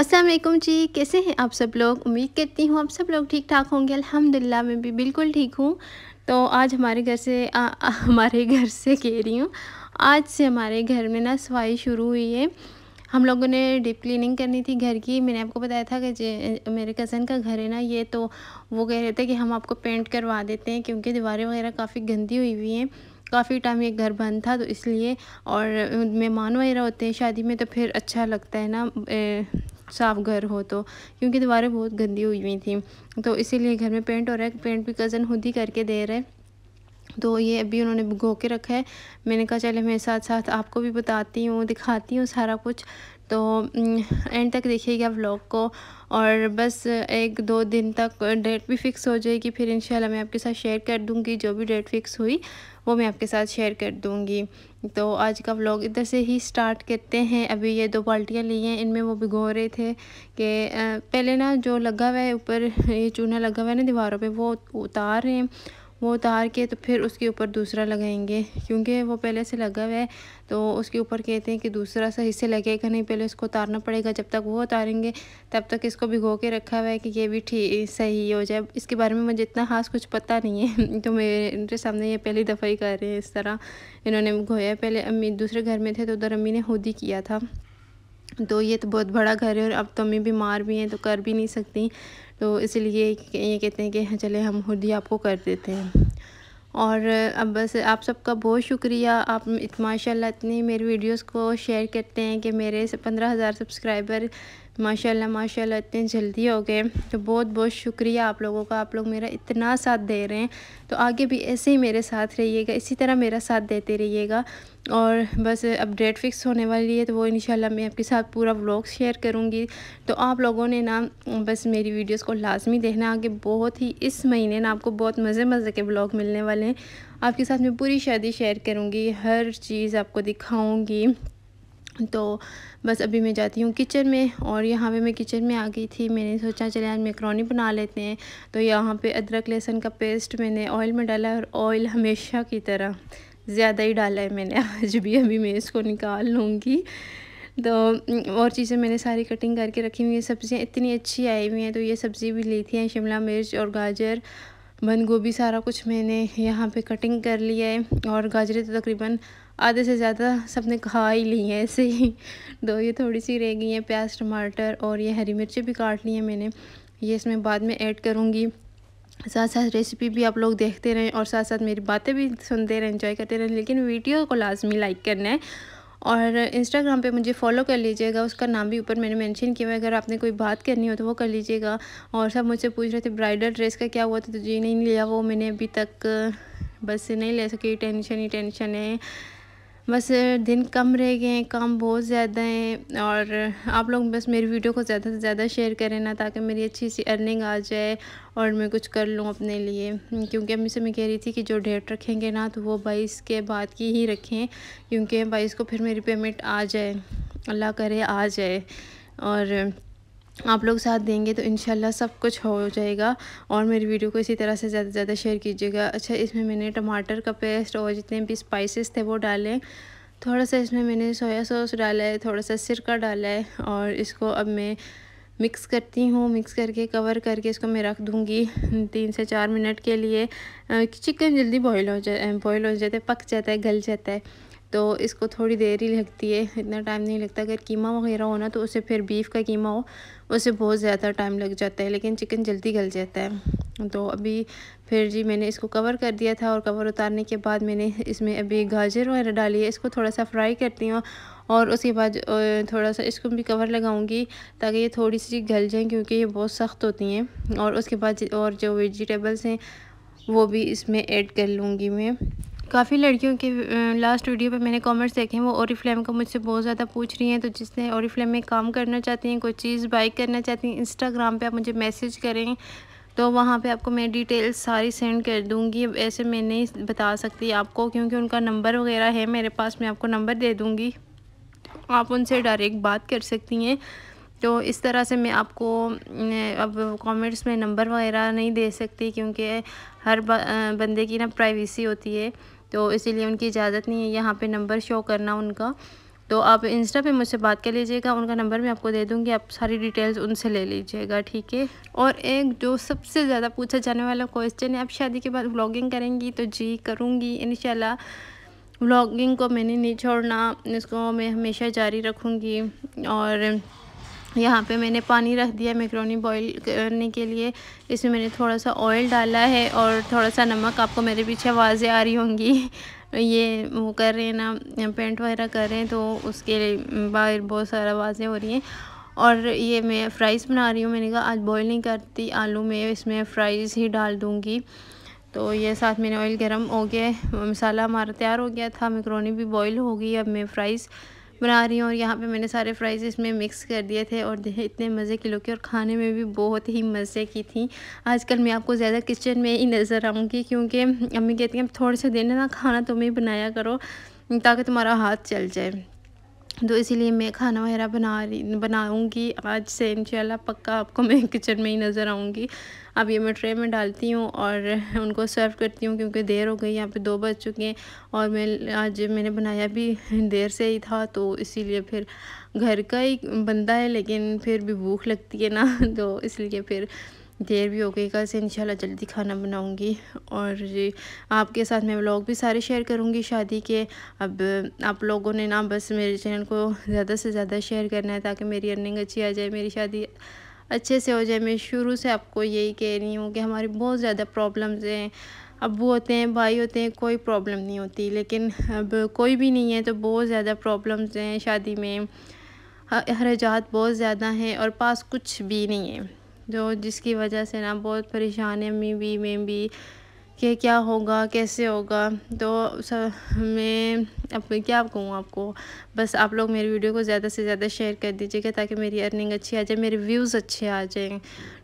असलम जी कैसे हैं आप सब लोग उम्मीद करती हूँ आप सब लोग ठीक ठाक होंगे अल्हम्दुलिल्लाह मैं भी बिल्कुल ठीक हूँ तो आज हमारे घर से आ, आ, हमारे घर से कह रही हूँ आज से हमारे घर में ना सफाई शुरू हुई है हम लोगों ने डीप क्लीनिंग करनी थी घर की मैंने आपको बताया था कि मेरे कज़न का घर है ना ये तो वो कह रहे थे कि हम आपको पेंट करवा देते हैं क्योंकि दीवारें वगैरह काफ़ी गंदी हुई हुई हैं काफ़ी टाइम ये घर बंद था तो इसलिए और मेहमान वगैरह होते हैं शादी में तो फिर अच्छा लगता है ना साफ घर हो तो क्योंकि दीवारें बहुत गंदी हुई हुई थी तो इसीलिए घर में पेंट हो रहा है पेंट भी कज़न खुद ही करके दे रहे तो ये अभी उन्होंने भिगो के रखा है मैंने कहा चले मेरे साथ साथ आपको भी बताती हूँ दिखाती हूँ सारा कुछ तो एंड तक देखिएगा व्लॉग को और बस एक दो दिन तक डेट भी फ़िक्स हो जाएगी फिर इंशाल्लाह मैं आपके साथ शेयर कर दूंगी जो भी डेट फ़िक्स हुई वो मैं आपके साथ शेयर कर दूंगी तो आज का व्लॉग इधर से ही स्टार्ट करते हैं अभी ये दो बाल्टियाँ ली हैं इनमें वो भिगो रहे थे कि पहले ना जो लगा हुआ है ऊपर ये चूना लगा हुआ है ना दीवारों पर वो उतार रहे हैं वो उतार के तो फिर उसके ऊपर दूसरा लगाएंगे क्योंकि वो पहले से लगा हुआ है तो उसके ऊपर कहते हैं कि दूसरा सही से लगेगा नहीं पहले उसको उतारना पड़ेगा जब तक वो उतारेंगे तब तक इसको भिगो के रखा हुआ है कि ये भी ठीक सही हो जाए इसके बारे में मुझे इतना खास कुछ पता नहीं है तो मेरे सामने ये पहली दफ़ा ही कर रहे हैं इस तरह इन्होंने भिगोया पहले अम्मी दूसरे घर में थे तो उधर अम्मी ने खुद ही किया था तो ये तो बहुत बड़ा घर है और अब तो अम्मी बीमार भी हैं तो कर भी नहीं सकती तो इसलिए ये कहते हैं कि हाँ, चले हम खुद ही आपको कर देते हैं और अब बस आप सबका बहुत शुक्रिया आप माशाल्लाह इतनी मेरी वीडियोस को शेयर करते हैं कि मेरे पंद्रह हज़ार सब्सक्राइबर माशाल्लाह माशाल्लाह इतने जल्दी हो गए तो बहुत बहुत शुक्रिया आप लोगों का आप लोग मेरा इतना साथ दे रहे हैं तो आगे भी ऐसे ही मेरे साथ रहिएगा इसी तरह मेरा साथ देते रहिएगा और बस अब डेट फिक्स होने वाली है तो वो इंशाल्लाह मैं आपके साथ पूरा व्लॉग शेयर करूँगी तो आप लोगों ने ना बस मेरी वीडियोज़ को लाजमी देखना आगे बहुत ही इस महीने ना आपको बहुत मज़े मज़े के ब्लॉग मिलने वाले हैं आपके साथ मैं पूरी शादी शेयर करूँगी हर चीज़ आपको दिखाऊँगी तो बस अभी मैं जाती हूँ किचन में और यहाँ पे मैं किचन में आ गई थी मैंने सोचा चले आज मेकरोनी बना लेते हैं तो यहाँ पे अदरक लहसुन का पेस्ट मैंने ऑयल में डाला और ऑयल हमेशा की तरह ज़्यादा ही डाला है मैंने आज भी अभी मैं इसको निकाल लूँगी तो और चीज़ें मैंने सारी कटिंग करके रखी हुई हैं सब्ज़ियाँ इतनी अच्छी आई हुई हैं तो ये सब्ज़ी भी ली थी शिमला मिर्च और गाजर बंद गोभी सारा कुछ मैंने यहाँ पे कटिंग कर लिया है और गाजरें तो तकरीबन आधे से ज़्यादा सबने ने खा ही ली है ऐसे ही दो ये थोड़ी सी रह गई हैं प्याज टमाटर और ये हरी मिर्ची भी काट ली है मैंने ये इसमें बाद में ऐड करूँगी साथ साथ रेसिपी भी आप लोग देखते रहें और साथ साथ मेरी बातें भी सुनते रहें इन्जॉय करते रहें लेकिन वीडियो को लाजमी लाइक करना है और इंस्टाग्राम पे मुझे फॉलो कर लीजिएगा उसका नाम भी ऊपर मैंने मेंशन किया है अगर आपने कोई बात करनी हो तो वो कर लीजिएगा और सब मुझसे पूछ रहे थे ब्राइडल ड्रेस का क्या हुआ था तो जी नहीं लिया वो मैंने अभी तक बस नहीं ले सकी टेंशन ही टेंशन है बस दिन कम रह गए हैं काम बहुत ज़्यादा हैं और आप लोग बस मेरी वीडियो को ज़्यादा से ज़्यादा शेयर करें ना ताकि मेरी अच्छी सी अर्निंग आ जाए और मैं कुछ कर लूँ अपने लिए क्योंकि अम्मी से मैं कह रही थी कि जो डेट रखेंगे ना तो वो बाईस के बाद की ही रखें क्योंकि बाईस को फिर मेरी पेमेंट आ जाए अल्लाह करे आ जाए और आप लोग साथ देंगे तो इन सब कुछ हो जाएगा और मेरी वीडियो को इसी तरह से ज़्यादा से ज़्यादा शेयर कीजिएगा अच्छा इसमें मैंने टमाटर का पेस्ट और जितने भी स्पाइसेस थे वो डालें थोड़ा सा इसमें मैंने सोया सॉस डाला है थोड़ा सा सिरका डाला है और इसको अब मैं मिक्स करती हूँ मिक्स करके कवर करके इसको मैं रख दूँगी तीन से चार मिनट के लिए चिकन जल्दी बॉयल हो जाए बॉयल हो जाता है पक जाता है गल जाता है तो इसको थोड़ी देर ही लगती है इतना टाइम नहीं लगता अगर कीमा वगैरह हो ना तो उसे फिर बीफ़ का कीमा हो उसे बहुत ज़्यादा टाइम लग जाता है लेकिन चिकन जल्दी गल जाता है तो अभी फिर जी मैंने इसको कवर कर दिया था और कवर उतारने के बाद मैंने इसमें अभी गाजर वगैरह डाली है इसको थोड़ा सा फ्राई करती हूँ और उसके बाद थोड़ा सा इसको भी कवर लगाऊंगी ताकि ये थोड़ी सी गल जाएँ क्योंकि ये बहुत सख्त होती हैं और उसके बाद और जो वेजिटेबल्स हैं वो भी इसमें ऐड कर लूँगी मैं काफ़ी लड़कियों के लास्ट वीडियो पे मैंने कमेंट्स देखे हैं वो और फ्लेम का मुझसे बहुत ज़्यादा पूछ रही हैं तो जिसने और फ्लेम में काम करना चाहती हैं कोई चीज़ बाई करना चाहती हैं इंस्टाग्राम पे आप मुझे मैसेज करें तो वहाँ पे आपको मैं डिटेल्स सारी सेंड कर दूँगी ऐसे मैं नहीं बता सकती आपको क्योंकि उनका नंबर वगैरह है मेरे पास मैं आपको नंबर दे दूँगी आप उनसे डायरेक्ट बात कर सकती हैं तो इस तरह से मैं आपको अब कमेंट्स में नंबर वगैरह नहीं दे सकती क्योंकि हर बंदे की ना प्राइवेसी होती है तो इसीलिए उनकी इजाज़त नहीं है यहाँ पे नंबर शो करना उनका तो आप इंस्टा पे मुझसे बात कर लीजिएगा उनका नंबर मैं आपको दे दूँगी आप सारी डिटेल्स उनसे ले लीजिएगा ठीक है और एक जो सबसे ज़्यादा पूछा जाने वाला क्वेश्चन है आप शादी के बाद व्लॉगिंग करेंगी तो जी करूँगी इन व्लॉगिंग को मैंने नहीं छोड़ना इसको मैं हमेशा जारी रखूँगी और यहाँ पे मैंने पानी रख दिया मैक्रोनी बॉईल करने के लिए इसमें मैंने थोड़ा सा ऑयल डाला है और थोड़ा सा नमक आपको मेरे पीछे आवाज़ें आ रही होंगी ये वो कर रहे हैं ना पेंट वगैरह कर रहे हैं तो उसके बाहर बहुत सारा आवाज़ें हो रही हैं और ये मैं फ्राइज़ बना रही हूँ मैंने कहा आज बॉयल नहीं करती आलू में इसमें फ्राइज़ ही डाल दूँगी तो ये साथ मैंने ऑयल गर्म हो गया मसाला हमारा तैयार हो गया था मैक्रोनी भी बॉयल हो गई अब मैं फ्राइज़ बना रही हूँ और यहाँ पे मैंने सारे फ्राइज़ इसमें मिक्स कर दिए थे और इतने मज़े की लोगे और खाने में भी बहुत ही मज़े की थी आजकल मैं आपको ज़्यादा किचन में ही नज़र आऊँगी क्योंकि अम्मी कहती हैं थोड़े से देने ना खाना तुम्हें बनाया करो ताकि तुम्हारा हाथ चल जाए तो इसीलिए मैं खाना वगैरह बना रही बनाऊँगी आज से इंशाल्लाह पक्का आपको मैं किचन में ही नज़र आऊँगी अब ये मैं ट्रे में डालती हूँ और उनको सर्व करती हूँ क्योंकि देर हो गई यहाँ पे दो बज चुके हैं और मैं आज मैंने बनाया भी देर से ही था तो इसीलिए फिर घर का ही बंदा है लेकिन फिर भी भूख लगती है ना तो इसलिए फिर देर भी हो गई कल से इंशाल्लाह जल्दी खाना बनाऊंगी और आपके साथ मैं व्लॉग भी सारे शेयर करूंगी शादी के अब आप लोगों ने ना बस मेरे चैनल को ज़्यादा से ज़्यादा शेयर करना है ताकि मेरी अर्निंग अच्छी आ जाए मेरी शादी अच्छे से हो जाए मैं शुरू से आपको यही कह रही हूँ कि हमारी बहुत ज़्यादा प्रॉब्लम्स हैं अबू होते हैं भाई होते हैं कोई प्रॉब्लम नहीं होती लेकिन अब कोई भी नहीं है तो बहुत ज़्यादा प्रॉब्लम्स हैं शादी में हराजात बहुत ज़्यादा हैं और पास कुछ भी नहीं है जो जिसकी वजह से ना बहुत परेशान है अम्मी भी मैं भी कि क्या होगा कैसे होगा तो सब मैं अब क्या कहूँ आपको बस आप लोग मेरी वीडियो को ज़्यादा से ज़्यादा शेयर कर दीजिएगा ताकि मेरी अर्निंग अच्छी आ जाए मेरे व्यूज़ अच्छे आ जाएँ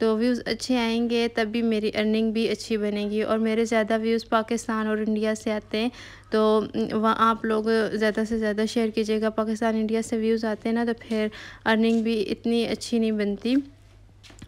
तो व्यूज़ अच्छे आएंगे तब भी मेरी अर्निंग भी अच्छी बनेगी और मेरे ज़्यादा व्यूज़ पाकिस्तान और इंडिया से आते हैं तो वहाँ आप लोग ज़्यादा से ज़्यादा शेयर कीजिएगा पाकिस्तान इंडिया से व्यूज़ आते हैं ना तो फिर अर्निंग भी इतनी अच्छी नहीं बनती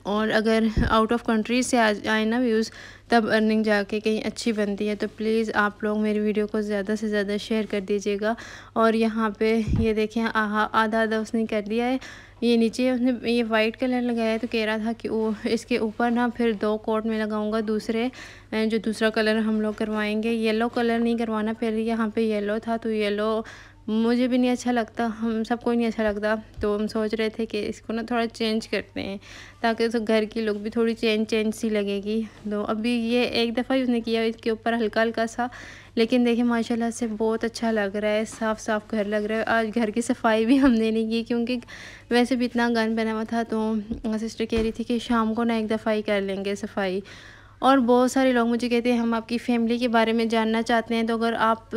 और अगर आउट ऑफ कंट्री से आ आए ना व्यूज़ तब अर्निंग जाके कहीं अच्छी बनती है तो प्लीज़ आप लोग मेरी वीडियो को ज़्यादा से ज़्यादा शेयर कर दीजिएगा और यहाँ पे ये देखें आहा आधा आधा उसने कर दिया है ये नीचे उसने ये वाइट कलर लगाया है तो कह रहा था कि वो इसके ऊपर ना फिर दो कोट में लगाऊंगा दूसरे जो दूसरा कलर हम लोग करवाएंगे येलो कलर नहीं करवाना पहले यहाँ पे येलो था तो येलो मुझे भी नहीं अच्छा लगता हम सबको नहीं अच्छा लगता तो हम सोच रहे थे कि इसको ना थोड़ा चेंज करते हैं ताकि तो घर की लोग भी थोड़ी चेंज चेंज सी लगेगी तो अभी ये एक दफ़ा ही उसने किया इसके ऊपर हल्का हल्का सा लेकिन देखिए माशाल्लाह से बहुत अच्छा लग रहा है साफ़ साफ घर लग रहा है आज घर की सफाई भी हमने नहीं की क्योंकि वैसे भी इतना गन बना हुआ था तो सिस्टर कह रही थी कि शाम को ना एक दफ़ा ही कर लेंगे सफाई और बहुत सारे लोग मुझे कहते हैं हम आपकी फ़ैमिली के बारे में जानना चाहते हैं तो अगर आप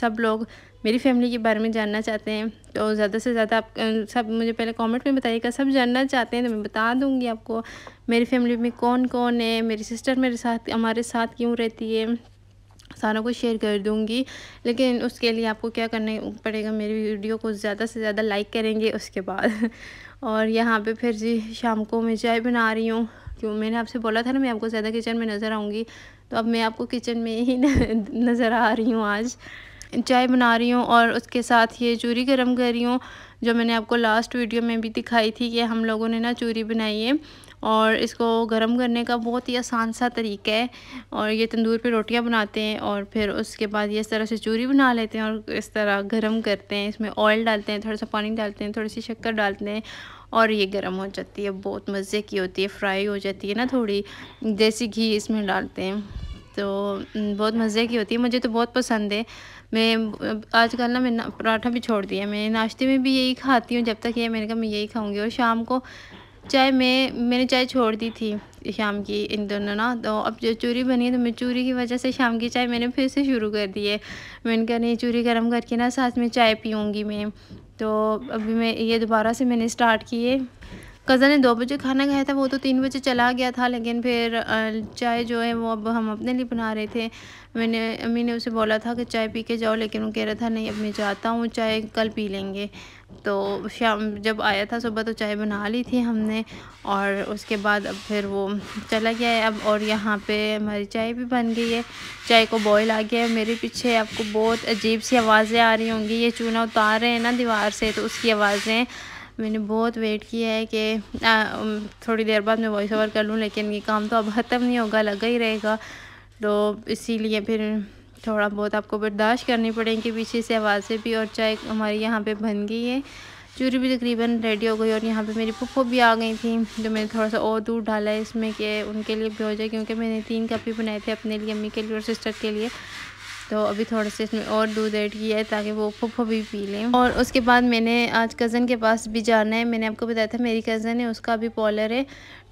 सब लोग मेरी फैमिली के बारे में जानना चाहते हैं तो ज़्यादा से ज़्यादा आप सब मुझे पहले कमेंट में बताइएगा सब जानना चाहते हैं तो मैं बता दूंगी आपको मेरी फैमिली में कौन कौन है मेरी सिस्टर मेरे साथ हमारे साथ क्यों रहती है सारा कुछ शेयर कर दूंगी लेकिन उसके लिए आपको क्या करना पड़ेगा मेरी वीडियो को ज़्यादा से ज़्यादा लाइक करेंगे उसके बाद और यहाँ पर फिर जी शाम को मैं चाय बना रही हूँ क्यों मैंने आपसे बोला था ना मैं आपको ज़्यादा किचन में नज़र आऊँगी तो अब मैं आपको किचन में ही नज़र आ रही हूँ आज चाय बना रही हूँ और उसके साथ ये चूरी गर्म कर रही हूँ जो मैंने आपको लास्ट वीडियो में भी दिखाई थी कि हम लोगों ने ना चूरी बनाई है और इसको गर्म करने का बहुत ही आसान सा तरीका है और ये तंदूर पे रोटियां बनाते हैं और फिर उसके बाद ये इस तरह से चूरी बना लेते हैं और इस तरह गर्म करते हैं इसमें ऑयल डालते हैं थोड़ा सा पानी डालते हैं थोड़ी सी शक्कर डालते हैं और ये गर्म हो जाती है बहुत मज़े की होती है फ्राई हो जाती है ना थोड़ी देसी घी इसमें डालते हैं तो बहुत मज़े की होती है मुझे तो बहुत पसंद है मैं आजकल ना मैंने पराठा भी छोड़ दिया मैं नाश्ते में भी यही खाती हूँ जब तक ये मैंने कहा मैं यही खाऊँगी और शाम को चाय मैं मैंने चाय छोड़ दी थी शाम की इन दोनों ना तो अब जो चूरी बनी है तो मैं चूरी की वजह से शाम की चाय मैंने फिर से शुरू कर दी है मैंने कहा नहीं चूरी गर्म करके ना साथ में चाय पीऊँगी मैं तो अभी मैं ये दोबारा से मैंने स्टार्ट किए कज़न ने दो बजे खाना खाया था वो तो तीन बजे चला गया था लेकिन फिर चाय जो है वो अब हम अपने लिए बना रहे थे मैंने अम्मी ने उसे बोला था कि चाय पी के जाओ लेकिन वो कह रहा था नहीं अब मैं जाता हूँ चाय कल पी लेंगे तो शाम जब आया था सुबह तो चाय बना ली थी हमने और उसके बाद अब फिर वो चला गया है अब और यहाँ पे हमारी चाय भी बन गई है चाय को बॉयल आ गया है मेरे पीछे आपको बहुत अजीब सी आवाज़ें आ रही होंगी ये चूना उतार रहे हैं ना दीवार से तो उसकी आवाज़ें मैंने बहुत वेट किया है कि थोड़ी देर बाद मैं वॉइस ओवर कर लूँ लेकिन ये काम तो अब ख़त्म नहीं होगा लगा ही रहेगा तो इसीलिए फिर थोड़ा बहुत आपको बर्दाश्त करनी पड़ेगी पीछे से आवाज़ें भी और चाय हमारी यहाँ पे बन गई है चूरी भी तकरीबन रेडी हो गई और यहाँ पे मेरी पप्पो भी आ गई थी जो मैंने थोड़ा सा और दूध डाला है इसमें कि उनके लिए भी हो जाए क्योंकि मैंने तीन कप ही बनाए थे अपने लिए अम्मी के लिए और सिस्टर के लिए तो अभी थोड़ा सा इसमें और दूध ऐड किया है ताकि वो फुफो भी पी लें और उसके बाद मैंने आज कज़न के पास भी जाना है मैंने आपको बताया था मेरी कज़न है उसका भी पॉलर है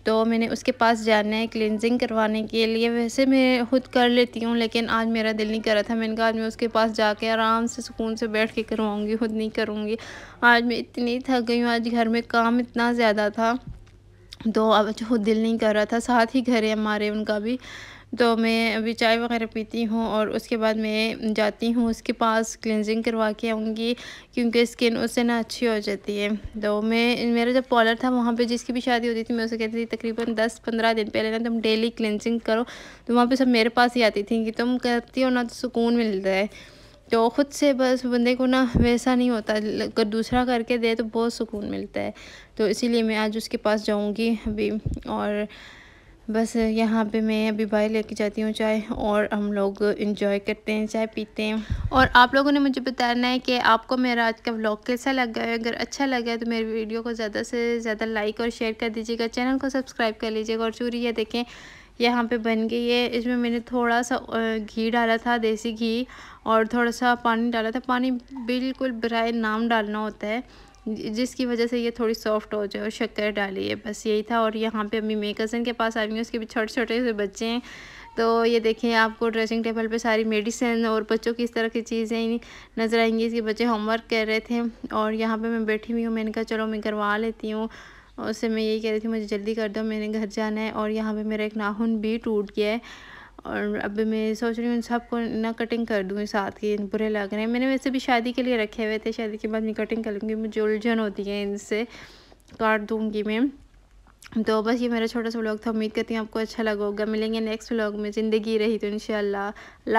तो मैंने उसके पास जाना है क्लिनजिंग करवाने के लिए वैसे मैं खुद कर लेती हूँ लेकिन आज मेरा दिल नहीं कर रहा था मैंने कहा आज मैं उसके पास जाके आराम से सुकून से बैठ के करवाऊँगी खुद नहीं करूँगी आज मैं इतनी थक गई हूँ आज घर में काम इतना ज़्यादा था तो अब खुद दिल नहीं कर रहा था साथ ही घर है हमारे उनका भी तो मैं अभी चाय वगैरह पीती हूँ और उसके बाद मैं जाती हूँ उसके पास क्लिनजिंग करवा के आऊँगी क्योंकि स्किन उससे ना अच्छी हो जाती है तो मैं मेरा जब पॉलर था वहाँ पे जिसकी भी शादी होती थी मैं उसे कहती थी तकरीबन दस पंद्रह दिन पहले ना तुम डेली क्लिनजिंग करो तो वहाँ पे सब मेरे पास ही आती थी कि तुम करती हो ना तो सुकून मिलता है तो ख़ुद से बस बंदे को ना वैसा नहीं होता अगर दूसरा करके दे तो बहुत सुकून मिलता है तो इसीलिए मैं आज उसके पास जाऊँगी अभी और बस यहाँ पे मैं अभी भाई लेके जाती हूँ चाय और हम लोग इंजॉय करते हैं चाय पीते हैं और आप लोगों ने मुझे बताना है कि आपको मेरा आज का व्लॉग कैसा लग गया है अगर अच्छा लगा है तो मेरी वीडियो को ज़्यादा से ज़्यादा लाइक और शेयर कर दीजिएगा चैनल को सब्सक्राइब कर लीजिएगा और चूरी ये देखें यहाँ पे बन गई है इसमें मैंने थोड़ा सा घी डाला था देसी घी और थोड़ा सा पानी डाला था पानी बिल्कुल बरए नाम डालना होता है जिसकी वजह से ये थोड़ी सॉफ्ट हो जाए और शक्कर डालिए बस यही था और यहाँ पे अम्मी मेरे कज़न के पास आई हुई उसके भी छोटे छोटे से बच्चे हैं तो ये देखें आपको ड्रेसिंग टेबल पे सारी मेडिसिन और बच्चों की इस तरह की चीज़ें नज़र आएंगी इसके बच्चे होमवर्क कर रहे थे और यहाँ पर मैं बैठी हुई हूँ मैंने कहा चलो मैं करवा लेती हूँ उससे मैं यही कह रही थी मुझे जल्दी कर दो मैंने घर जाना है और यहाँ पर मेरा एक नाखून भी टूट गया है और अब मैं सोच रही हूँ इन सबको ना कटिंग कर दूँ साथ ही बुरे लग रहे हैं मैंने वैसे भी शादी के लिए रखे हुए थे शादी के बाद मैं कटिंग कर लूँगी मुझे उलझन होती है इनसे काट दूँगी मैं तो बस ये मेरा छोटा सा व्लॉग था उम्मीद करती हूँ आपको अच्छा लगा होगा मिलेंगे नेक्स्ट व्लॉग में ज़िंदगी रही तो इन